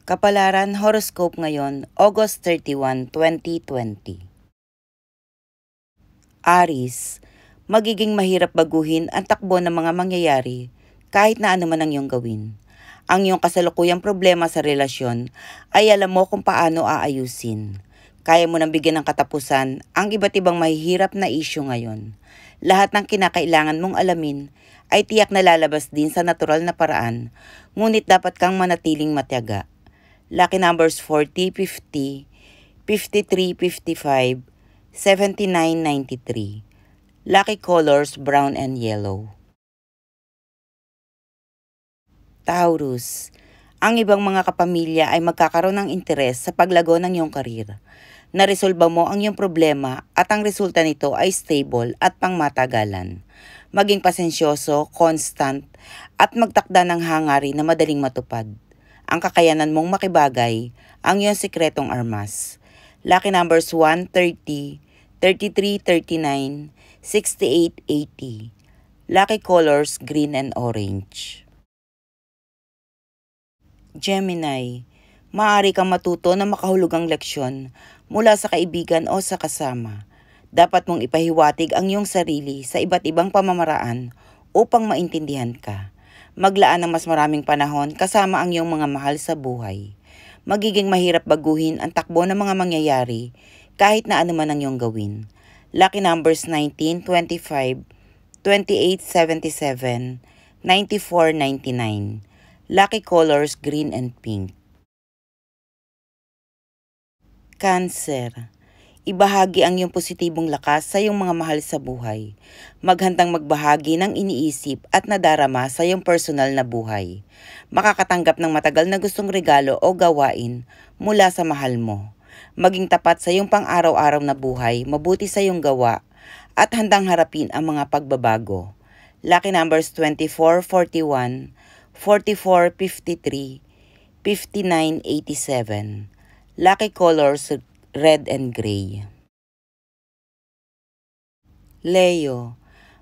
Kapalaran Horoscope ngayon, August 31, 2020. Aris, magiging mahirap baguhin ang takbo ng mga mangyayari kahit na ano man ang iyong gawin. Ang iyong kasalukuyang problema sa relasyon ay alam mo kung paano aayusin. Kaya mo nang bigyan ng katapusan ang iba't ibang mahihirap na isyo ngayon. Lahat ng kinakailangan mong alamin ay tiyak na lalabas din sa natural na paraan, ngunit dapat kang manatiling matyaga lucky numbers 40, 50, 53, 55, 79, 93. Lucky colors brown and yellow. Taurus. Ang ibang mga kapamilya ay magkakaroon ng interes sa paglago ng iyong karir. Naresolba mo ang iyong problema at ang resulta nito ay stable at pangmatagalan. Maging pasensyoso, constant, at magtakda ng hangarin na madaling matupad ang kakayanan mong makibagay, ang iyong sikretong armas. Lucky numbers 130, 33, 39, 68, Lucky colors green and orange. Gemini, maaari kang matuto ng makahulugang leksyon mula sa kaibigan o sa kasama. Dapat mong ipahiwatig ang iyong sarili sa iba't ibang pamamaraan upang maintindihan ka maglaan ng mas maraming panahon kasama ang iyong mga mahal sa buhay. Magiging mahirap baguhin ang takbo ng mga mangyayari kahit na anuman ang iyong gawin. Lucky numbers 19, 25, 28, 77, 94, 99. Lucky colors green and pink. Cancer Ibahagi ang iyong positibong lakas sa iyong mga mahal sa buhay. Maghandang magbahagi ng iniisip at nadarama sa iyong personal na buhay. Makakatanggap ng matagal na gustong regalo o gawain mula sa mahal mo. Maging tapat sa iyong pang-araw-araw na buhay, mabuti sa iyong gawa, at handang harapin ang mga pagbabago. Lucky numbers 24, 41, 44, 53, 59, 87. Lucky colors red and gray. Leo,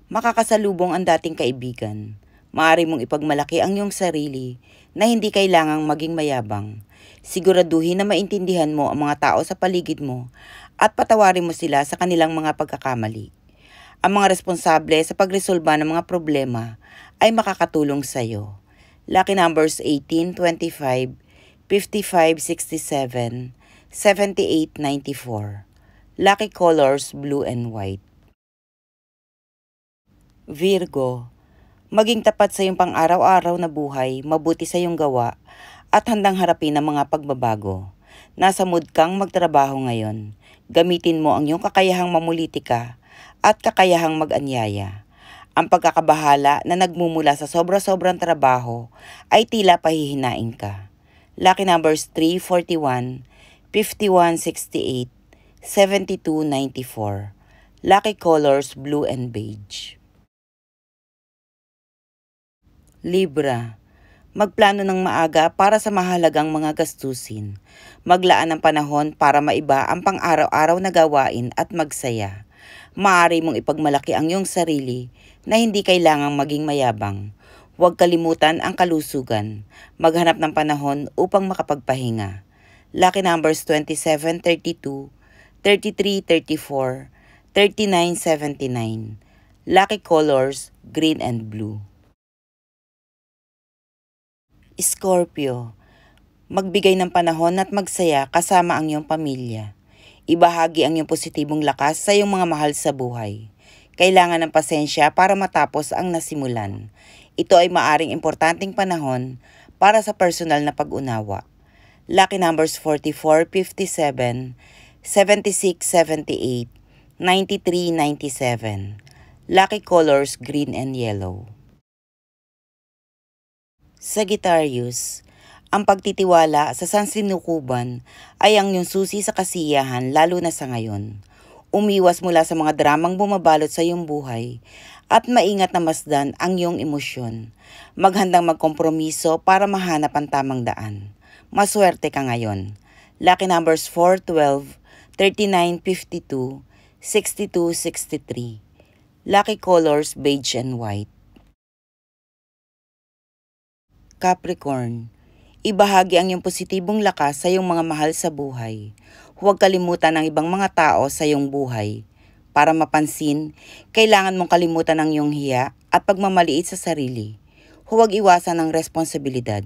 makakasalubong ang dating kaibigan. Maari mong ipagmalaki ang iyong sarili na hindi kailangang maging mayabang. Siguraduhin na maintindihan mo ang mga tao sa paligid mo at patawarin mo sila sa kanilang mga pagkakamali. Ang mga responsable sa pagresolba ng mga problema ay makakatulong sa iyo. Lucky numbers 18, 25, 55, 67, 7894. Lucky colors blue and white. Virgo, maging tapat sa iyong pang-araw-araw na buhay, mabuti sa iyong gawa, at handang harapin ang mga pagbabago. Nasa mood kang magtrabaho ngayon. Gamitin mo ang iyong kakayahang mamulitika at kakayahang mag-anyaya. Ang pagkakabahala na nagmumula sa sobra-sobrang trabaho ay tila pahihinain ka. Lucky numbers 341, 5168, 7294. Lucky colors blue and beige. Libra. Magplano ng maaga para sa mahalagang mga gastusin. Maglaan ng panahon para maiba ang pang-araw-araw na gawain at magsaya. Maari mong ipagmalaki ang iyong sarili na hindi kailangang maging mayabang. Huwag kalimutan ang kalusugan. Maghanap ng panahon upang makapagpahinga lucky numbers 27, 32, 33, 34, 39, 79. Lucky colors, green and blue. Scorpio, magbigay ng panahon at magsaya kasama ang iyong pamilya. Ibahagi ang iyong positibong lakas sa iyong mga mahal sa buhay. Kailangan ng pasensya para matapos ang nasimulan. Ito ay maaring importanteng panahon para sa personal na pag-unawa lucky numbers 44, 57, 76, 78, 93, 97. Lucky colors green and yellow. Sagittarius, ang pagtitiwala sa sansinukuban ay ang yung susi sa kasiyahan lalo na sa ngayon. Umiwas mula sa mga dramang bumabalot sa iyong buhay at maingat na masdan ang iyong emosyon. Maghandang magkompromiso para mahanap ang tamang daan. Maswerte ka ngayon. Lucky numbers 4, 12, 39, 52, 62, 63. Lucky colors beige and white. Capricorn, ibahagi ang iyong positibong lakas sa iyong mga mahal sa buhay. Huwag kalimutan ang ibang mga tao sa iyong buhay. Para mapansin, kailangan mong kalimutan ang iyong hiya at pagmamaliit sa sarili. Huwag iwasan ang responsibilidad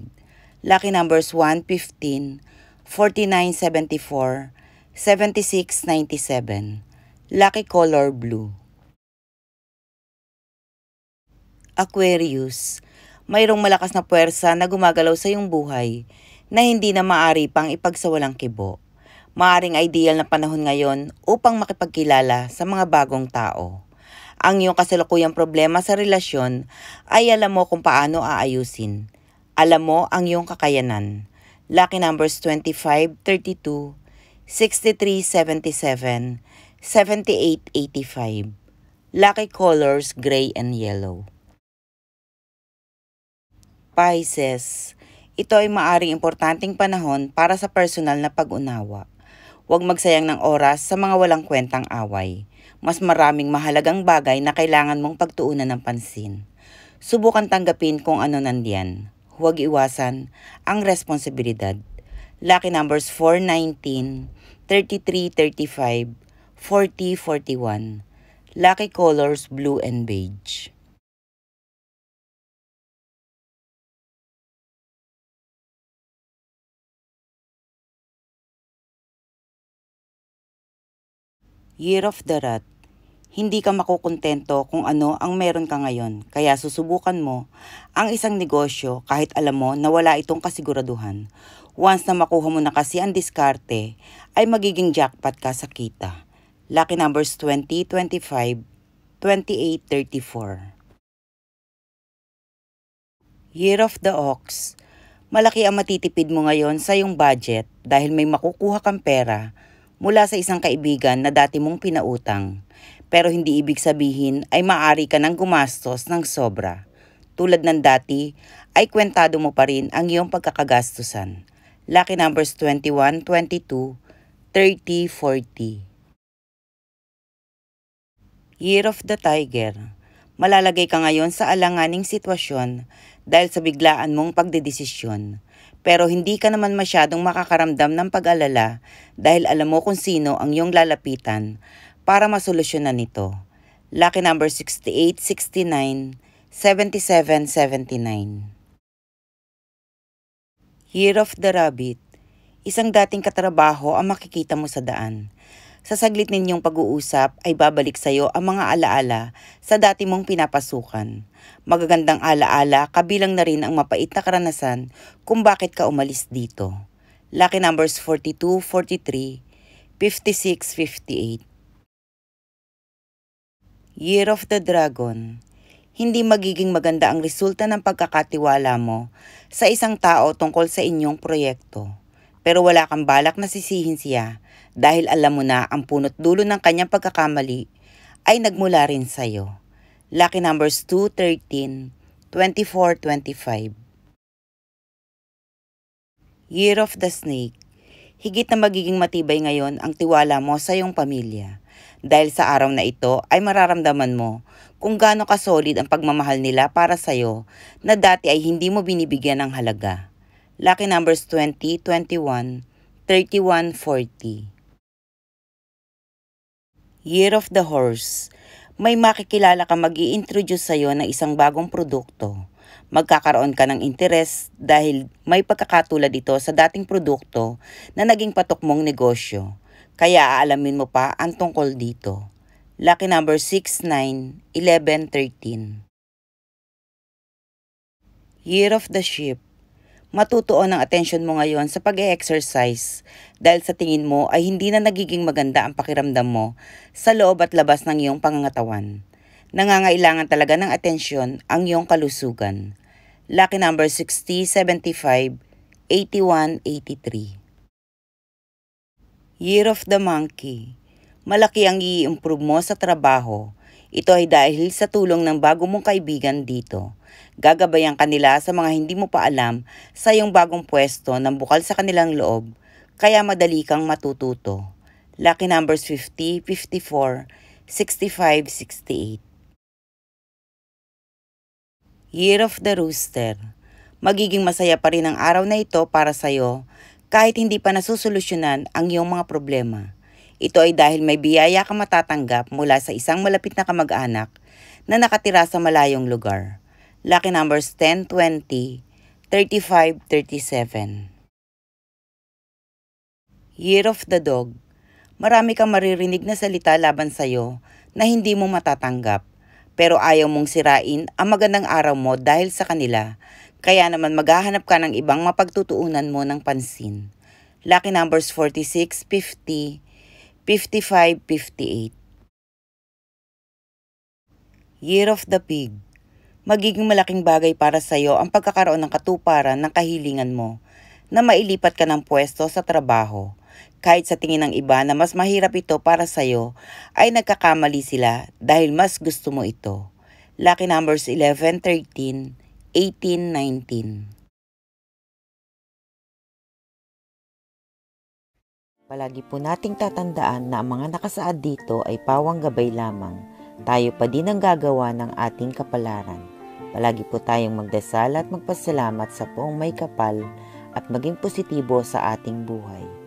lucky numbers 115, 4974, 7697. Lucky color blue. Aquarius, mayroong malakas na puwersa na gumagalaw sa iyong buhay na hindi na maari pang ipagsawalang kibo. Maaring ideal na panahon ngayon upang makipagkilala sa mga bagong tao ang iyong kasalukuyang problema sa relasyon ay alam mo kung paano aayusin. Alam mo ang iyong kakayanan. Lucky numbers 25, 32, 63, 77, 78, 85. Lucky colors gray and yellow. Pisces, ito ay maaring importanteng panahon para sa personal na pag-unawa. Huwag magsayang ng oras sa mga walang kwentang away. Mas maraming mahalagang bagay na kailangan mong pagtuunan ng pansin. Subukan tanggapin kung ano nandiyan huwag iwasan ang responsibilidad. Lucky numbers 419, 33, 35, 40, Lucky colors blue and beige. Year of the Rat hindi ka makukontento kung ano ang meron ka ngayon. Kaya susubukan mo ang isang negosyo kahit alam mo na wala itong kasiguraduhan. Once na makuha mo na kasi ang diskarte, ay magiging jackpot ka sa kita. Lucky numbers 20, 25, 28, 34. Year of the Ox. Malaki ang matitipid mo ngayon sa iyong budget dahil may makukuha kang pera mula sa isang kaibigan na dati mong pinautang pero hindi ibig sabihin ay maari ka ng gumastos ng sobra. Tulad ng dati, ay kwentado mo pa rin ang iyong pagkakagastusan. Lucky numbers 21, 22, 30, 40. Year of the Tiger Malalagay ka ngayon sa alanganing sitwasyon dahil sa biglaan mong pagdedesisyon. Pero hindi ka naman masyadong makakaramdam ng pag-alala dahil alam mo kung sino ang iyong lalapitan para masolusyonan ito. Lucky number 68, 69, 77, 79. Year of the Rabbit Isang dating katrabaho ang makikita mo sa daan. Sa saglit ninyong pag-uusap ay babalik sa iyo ang mga alaala sa dati mong pinapasukan. Magagandang alaala kabilang na rin ang mapait na karanasan kung bakit ka umalis dito. Lucky numbers 42, 43, 56, 58. Year of the Dragon Hindi magiging maganda ang resulta ng pagkakatiwala mo sa isang tao tungkol sa inyong proyekto. Pero wala kang balak na sisihin siya dahil alam mo na ang punot dulo ng kanyang pagkakamali ay nagmula rin sa iyo. Lucky numbers 2, 13, 24, 25. Year of the Snake Higit na magiging matibay ngayon ang tiwala mo sa iyong pamilya. Dahil sa araw na ito ay mararamdaman mo kung gaano ka solid ang pagmamahal nila para sa iyo na dati ay hindi mo binibigyan ng halaga. Lucky numbers 20, 21, 31, 40. Year of the Horse May makikilala ka mag introduce sa iyo ng isang bagong produkto magkakaroon ka ng interes dahil may pagkakatulad ito sa dating produkto na naging patok mong negosyo. Kaya aalamin mo pa ang tungkol dito. Lucky number 6, 9, 11, 13. Year of the Sheep matutuon ang atensyon mo ngayon sa pag -e exercise dahil sa tingin mo ay hindi na nagiging maganda ang pakiramdam mo sa loob at labas ng iyong pangangatawan. Nangangailangan talaga ng atensyon ang iyong kalusugan. Lucky number 60, 75, 81, 83. Year of the Monkey. Malaki ang i-improve mo sa trabaho. Ito ay dahil sa tulong ng bago mong kaibigan dito. Gagabayan kanila sa mga hindi mo pa alam sa iyong bagong pwesto ng bukal sa kanilang loob, kaya madali kang matututo. Lucky numbers 50, 54, 65, 68. Year of the Rooster Magiging masaya pa rin ang araw na ito para sa iyo kahit hindi pa nasusolusyonan ang iyong mga problema. Ito ay dahil may biyaya ka matatanggap mula sa isang malapit na kamag-anak na nakatira sa malayong lugar. Lucky numbers 10, 20, 35, 37. Year of the Dog Marami kang maririnig na salita laban sa'yo na hindi mo matatanggap pero ayaw mong sirain ang magandang araw mo dahil sa kanila kaya naman maghahanap ka ng ibang mapagtutuunan mo ng pansin. Lucky numbers 46, 50, 55, 58. Year of the Pig Magiging malaking bagay para sa iyo ang pagkakaroon ng katuparan ng kahilingan mo na mailipat ka ng pwesto sa trabaho. Kahit sa tingin ng iba na mas mahirap ito para sa iyo, ay nagkakamali sila dahil mas gusto mo ito. Lucky numbers 11, 13, 1819. Palagi po nating tatandaan na ang mga nakasaad dito ay pawang gabay lamang. Tayo pa din ang gagawa ng ating kapalaran. Palagi po tayong magdasal at magpasalamat sa poong may kapal at maging positibo sa ating buhay.